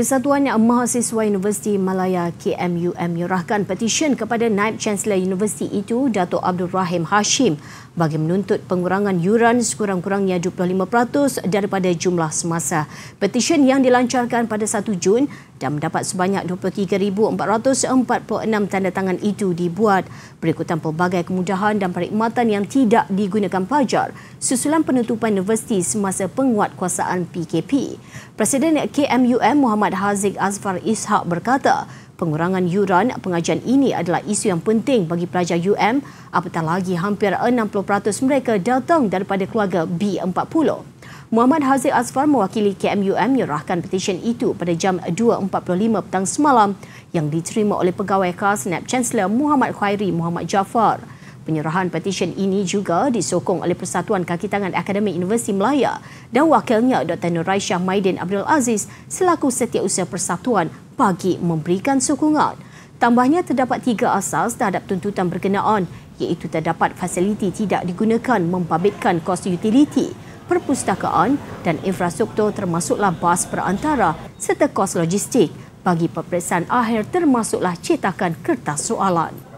Kesatuan Mahasiswa Universiti Malaya KMUM menyerahkan petisyen kepada Naib Chancellor Universiti itu Datuk Abdul Rahim Hashim bagi menuntut pengurangan yuran sekurang-kurangnya 25% daripada jumlah semasa. Petisyen yang dilancarkan pada 1 Jun dan mendapat sebanyak 23,446 tanda tangan itu dibuat. Berikutan pelbagai kemudahan dan perkhidmatan yang tidak digunakan pajar susulan penutupan universiti semasa penguatkuasaan PKP. Presiden KMUM Muhammad Haziq Azfar Ishak berkata, pengurangan yuran pengajian ini adalah isu yang penting bagi pelajar UM apatah lagi hampir 60% mereka datang daripada keluarga B40. Muhammad Haziq Azfar mewakili KMUM menyerahkan petisyen itu pada jam 2.45 petang semalam yang diterima oleh pegawai khas naib Chancellor Muhammad Khairi Muhammad Jafar. Penyerahan petisyen ini juga disokong oleh Persatuan Kakitangan Akademik Universiti Melaya dan wakilnya Dr. Nuraisyah Maidin Abdul Aziz selaku setiausaha persatuan bagi memberikan sokongan. Tambahnya terdapat tiga asas terhadap tuntutan berkenaan iaitu terdapat fasiliti tidak digunakan membabitkan kos utiliti perpustakaan dan infrastruktur termasuklah bas perantara serta kos logistik bagi peperiksaan akhir termasuklah cetakan kertas soalan.